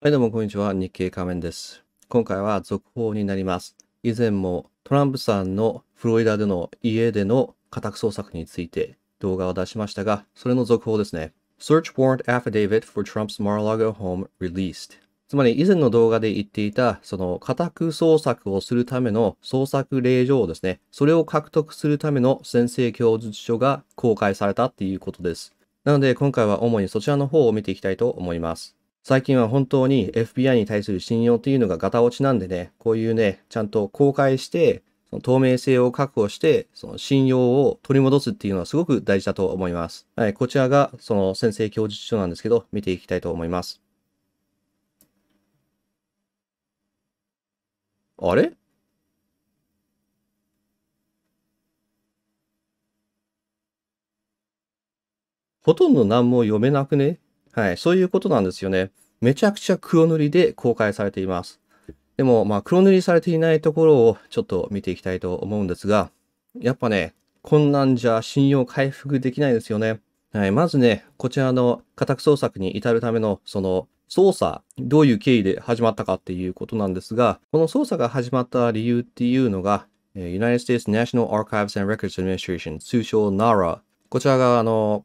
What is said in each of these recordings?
はいどうもこんにちは。日経仮面です。今回は続報になります。以前もトランプさんのフロリダでの家での家宅捜索について動画を出しましたが、それの続報ですね。Search Warrant Affidavit for Trump's Mar-a-Lago Home Released つまり以前の動画で言っていた、その家宅捜索をするための捜索令状をですね、それを獲得するための先制供述書が公開されたっていうことです。なので今回は主にそちらの方を見ていきたいと思います。最近は本当に FBI に対する信用っていうのがガタ落ちなんでね、こういうね、ちゃんと公開して、その透明性を確保して、その信用を取り戻すっていうのはすごく大事だと思います。はい、こちらがその先生供述書なんですけど、見ていきたいと思います。あれほとんど何も読めなくねはい、そういうことなんですよね。めちゃくちゃ黒塗りで公開されています。でも、まあ、黒塗りされていないところをちょっと見ていきたいと思うんですが、やっぱね、こんなんじゃ信用回復できないですよね。はい、まずね、こちらの家宅捜索に至るための、その、捜査、どういう経緯で始まったかっていうことなんですが、この捜査が始まった理由っていうのが、United States National Archives and Records Administration、通称 NARA。こちらが、あの、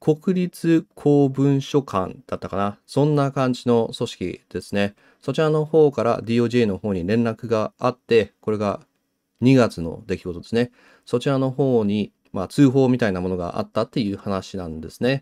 国立公文書館だったかな。そんな感じの組織ですね。そちらの方から DOJ の方に連絡があって、これが2月の出来事ですね。そちらの方に、まあ、通報みたいなものがあったっていう話なんですね。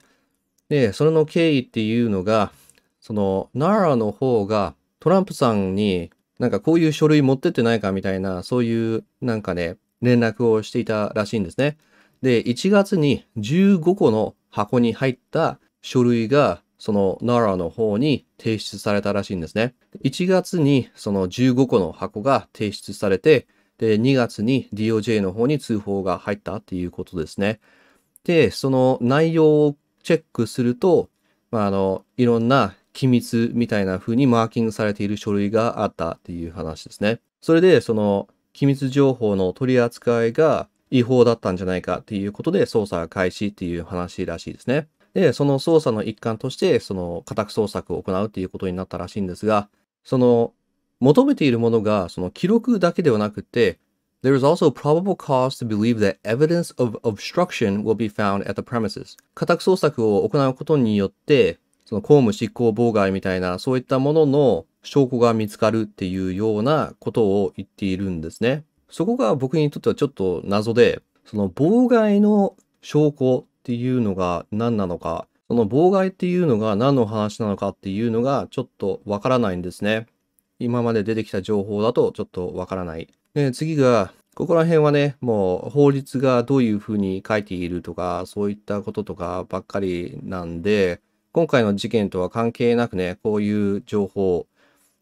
で、それの経緯っていうのが、その、奈良の方がトランプさんになんかこういう書類持ってってないかみたいな、そういうなんかね、連絡をしていたらしいんですね。で、1月に15個の箱に入った書類がその奈良の方に提出されたらしいんですね。1月にその15個の箱が提出されて、で、2月に DOJ の方に通報が入ったっていうことですね。で、その内容をチェックすると、まあ、あの、いろんな機密みたいな風にマーキングされている書類があったっていう話ですね。それで、その機密情報の取り扱いが違法だったんじゃないかっていうことで捜査が開始っていう話らしいですね。で、その捜査の一環として、その家宅捜索を行うっていうことになったらしいんですが、その求めているものが、その記録だけではなくて、There is also probable cause to believe that evidence of obstruction will be found at the premises. 家宅捜索を行うことによって、その公務執行妨害みたいな、そういったものの証拠が見つかるっていうようなことを言っているんですね。そこが僕にとってはちょっと謎で、その妨害の証拠っていうのが何なのか、その妨害っていうのが何の話なのかっていうのがちょっとわからないんですね。今まで出てきた情報だとちょっとわからない。で、次が、ここら辺はね、もう法律がどういうふうに書いているとか、そういったこととかばっかりなんで、今回の事件とは関係なくね、こういう情報、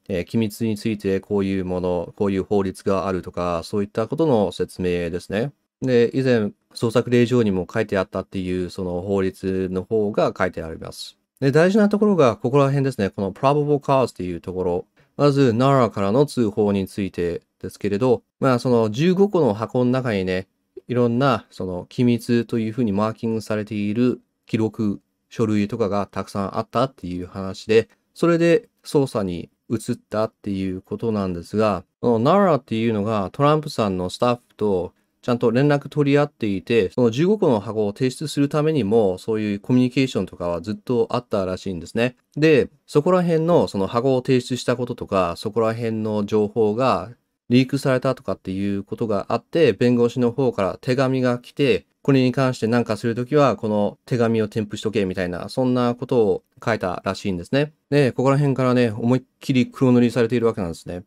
えー、機密についてこういうもの、こういう法律があるとか、そういったことの説明ですね。で、以前、捜索令状にも書いてあったっていう、その法律の方が書いてあります。で、大事なところが、ここら辺ですね。この probable cause っていうところ。まず、奈良からの通報についてですけれど、まあ、その15個の箱の中にね、いろんな、その、機密というふうにマーキングされている記録、書類とかがたくさんあったっていう話で、それで捜査に移ったっていうことなんですが、この n a っていうのがトランプさんのスタッフとちゃんと連絡取り合っていて、その15個の箱を提出するためにも、そういうコミュニケーションとかはずっとあったらしいんですね。で、そこら辺のその箱を提出したこととか、そこら辺の情報がリークされたとかっていうことがあって、弁護士の方から手紙が来て、これに関して何かするときは、この手紙を添付しとけみたいな、そんなことを書いたらしいんですね。で、ここら辺からね、思いっきり黒塗りされているわけなんですね。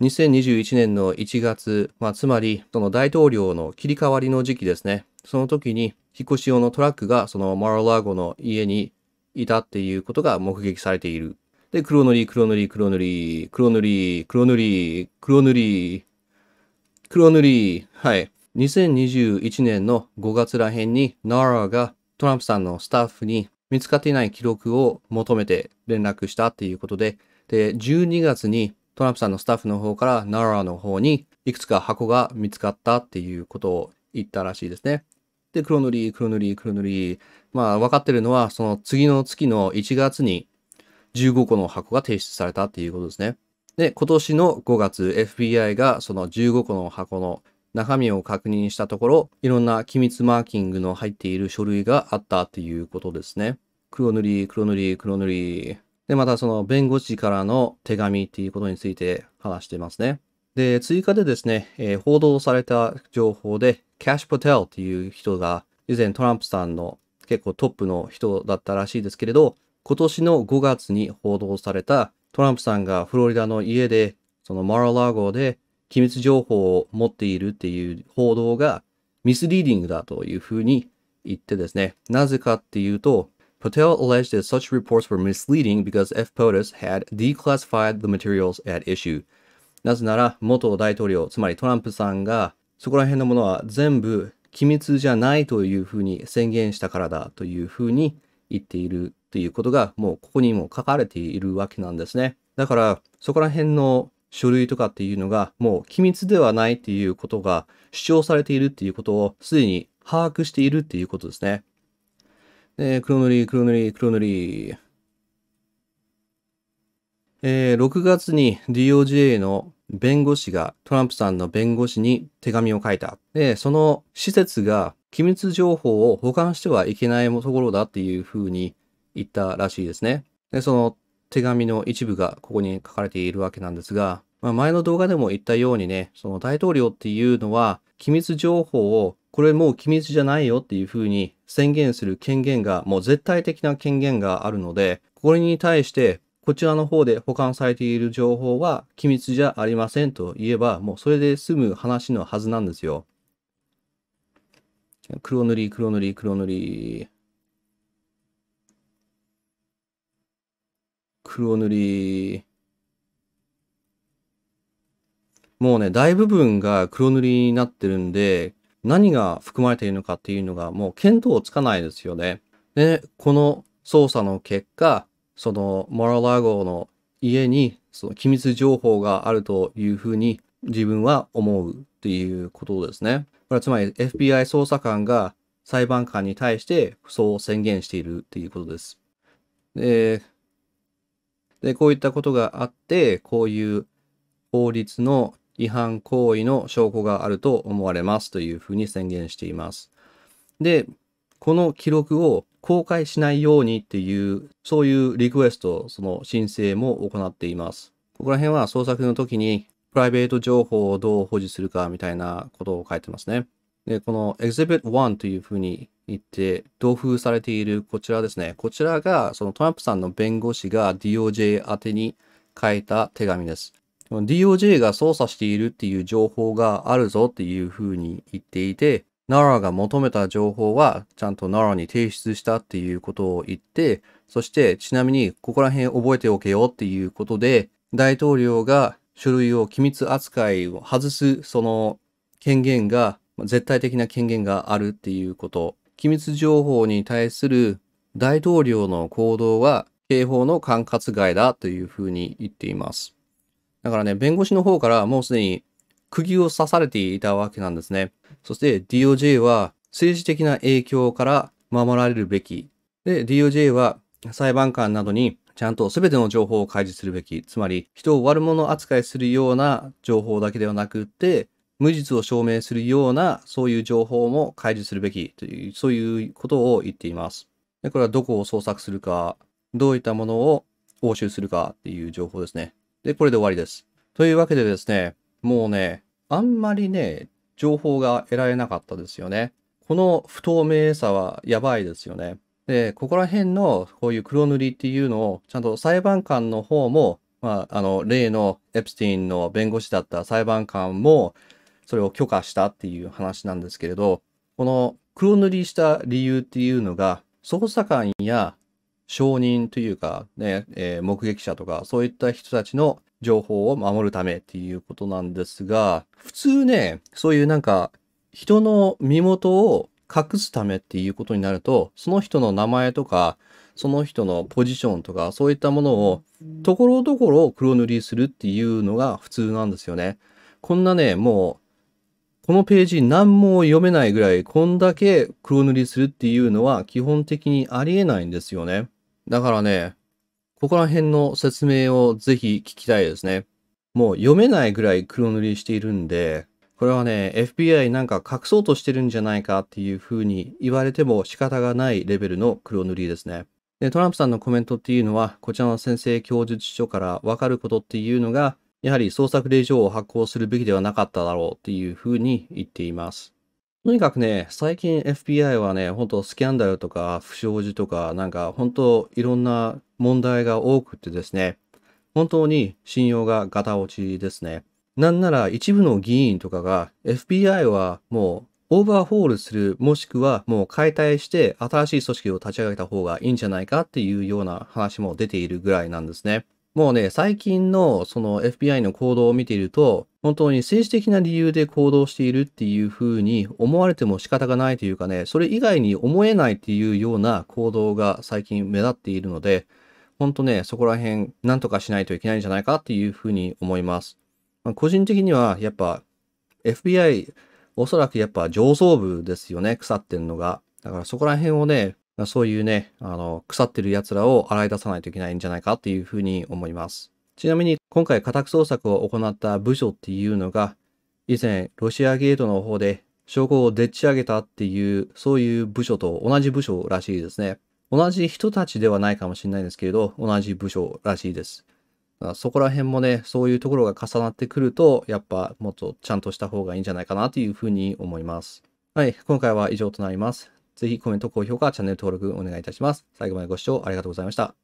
2021年の1月、まあ、つまり、その大統領の切り替わりの時期ですね。その時に、引っ越し用のトラックが、そのマララーゴの家にいたっていうことが目撃されている。で、黒塗り、黒塗り、黒塗り、黒塗り、黒塗り、黒塗り、黒塗り、はい。2021年の5月らへんに NARA がトランプさんのスタッフに見つかっていない記録を求めて連絡したっていうことで、で、12月にトランプさんのスタッフの方から NARA の方にいくつか箱が見つかったっていうことを言ったらしいですね。で、黒塗り、黒塗り、黒塗り。まあ、分かってるのは、その次の月の1月に15個の箱が提出されたっていうことですね。で、今年の5月、FBI がその15個の箱の中身を確認したところ、いろんな機密マーキングの入っている書類があったっていうことですね。黒塗り、黒塗り、黒塗り。で、またその弁護士からの手紙っていうことについて話してますね。で、追加でですね、えー、報道された情報で、キャッシュ・ポテルっていう人が、以前トランプさんの結構トップの人だったらしいですけれど、今年の5月に報道されたトランプさんがフロリダの家で、そのマラ・ラゴで機密情報を持っているっていう報道がミスリーディングだというふうに言ってですね。なぜかっていうと、Patel alleged that such reports were misleading because FPOTUS had declassified the materials at issue. なぜなら、元大統領、つまりトランプさんが、そこら辺のものは全部機密じゃないというふうに宣言したからだというふうに言っているということが、もうここにも書かれているわけなんですね。だから、そこら辺の書類とかっていうのがもう機密ではないっていうことが主張されているっていうことをすでに把握しているっていうことですね。で、黒塗り、黒塗り、黒塗り。えー、6月に DOJ の弁護士がトランプさんの弁護士に手紙を書いた。で、その施設が機密情報を保管してはいけないところだっていうふうに言ったらしいですね。で、その手紙の一部がここに書かれているわけなんですが、まあ、前の動画でも言ったようにね、その大統領っていうのは、機密情報を、これもう機密じゃないよっていうふうに宣言する権限が、もう絶対的な権限があるので、これに対して、こちらの方で保管されている情報は機密じゃありませんと言えば、もうそれで済む話のはずなんですよ。黒塗り、黒塗り、黒塗り。黒塗り。もうね、大部分が黒塗りになってるんで、何が含まれているのかっていうのがもう見当つかないですよね。で、この捜査の結果、そのモララ号の家にその機密情報があるというふうに自分は思うっていうことですね。これはつまり FBI 捜査官が裁判官に対して不相を宣言しているっていうことです。で、で、こういったことがあって、こういう法律の違反行為の証拠があると思われますというふうに宣言しています。で、この記録を公開しないようにっていう、そういうリクエスト、その申請も行っています。ここら辺は捜索の時にプライベート情報をどう保持するかみたいなことを書いてますね。で、この Exhibit 1というふうにいて、同封されているこちらですね。こちらが、そのトランプさんの弁護士が DOJ 宛てに書いた手紙です。DOJ が捜査しているっていう情報があるぞっていうふうに言っていて、奈良が求めた情報はちゃんと奈良に提出したっていうことを言って、そしてちなみにここら辺覚えておけよっていうことで、大統領が書類を機密扱いを外すその権限が、絶対的な権限があるっていうこと機密情報に対する大統領の行動は刑法の管轄外だというふうに言っています。だからね、弁護士の方からもうすでに釘を刺されていたわけなんですね。そして DOJ は政治的な影響から守られるべき。で、DOJ は裁判官などにちゃんと全ての情報を開示するべき。つまり、人を悪者扱いするような情報だけではなくって、無実を証明するような、そういう情報も開示するべきという、そういうことを言っています。でこれはどこを捜索するか、どういったものを押収するかっていう情報ですね。で、これで終わりです。というわけでですね、もうね、あんまりね、情報が得られなかったですよね。この不透明さはやばいですよね。で、ここら辺のこういう黒塗りっていうのを、ちゃんと裁判官の方も、まあ、あの、例のエプスティンの弁護士だった裁判官も、それを許可したっていう話なんですけれど、この黒塗りした理由っていうのが、捜査官や証人というかね、えー、目撃者とか、そういった人たちの情報を守るためっていうことなんですが、普通ね、そういうなんか、人の身元を隠すためっていうことになると、その人の名前とか、その人のポジションとか、そういったものを、ところどころ黒塗りするっていうのが普通なんですよね。こんなね、もうこのページ何も読めないぐらい、こんだけ黒塗りするっていうのは基本的にありえないんですよね。だからね、ここら辺の説明をぜひ聞きたいですね。もう読めないぐらい黒塗りしているんで、これはね、FBI なんか隠そうとしてるんじゃないかっていう風に言われても仕方がないレベルの黒塗りですね。で、トランプさんのコメントっていうのは、こちらの先生供述書からわかることっていうのが、やはり捜索令状を発行するべきではなかっただろうっていうふうに言っています。とにかくね、最近 FBI はね、本当スキャンダルとか不祥事とか、なんか本当いろんな問題が多くてですね、本当に信用がガタ落ちですね。なんなら一部の議員とかが FBI はもうオーバーホールするもしくはもう解体して新しい組織を立ち上げた方がいいんじゃないかっていうような話も出ているぐらいなんですね。もうね、最近のその FBI の行動を見ていると、本当に政治的な理由で行動しているっていうふうに思われても仕方がないというかね、それ以外に思えないっていうような行動が最近目立っているので、本当ね、そこら辺なんとかしないといけないんじゃないかっていうふうに思います。まあ、個人的にはやっぱ FBI、おそらくやっぱ上層部ですよね、腐ってんのが。だからそこら辺をね、そういうね、あの、腐ってる奴らを洗い出さないといけないんじゃないかっていうふうに思います。ちなみに今回家宅捜索を行った部署っていうのが、以前ロシアゲートの方で証拠をでっち上げたっていう、そういう部署と同じ部署らしいですね。同じ人たちではないかもしれないんですけれど、同じ部署らしいです。そこら辺もね、そういうところが重なってくると、やっぱもっとちゃんとした方がいいんじゃないかなというふうに思います。はい、今回は以上となります。ぜひコメント、高評価、チャンネル登録お願いいたします。最後までご視聴ありがとうございました。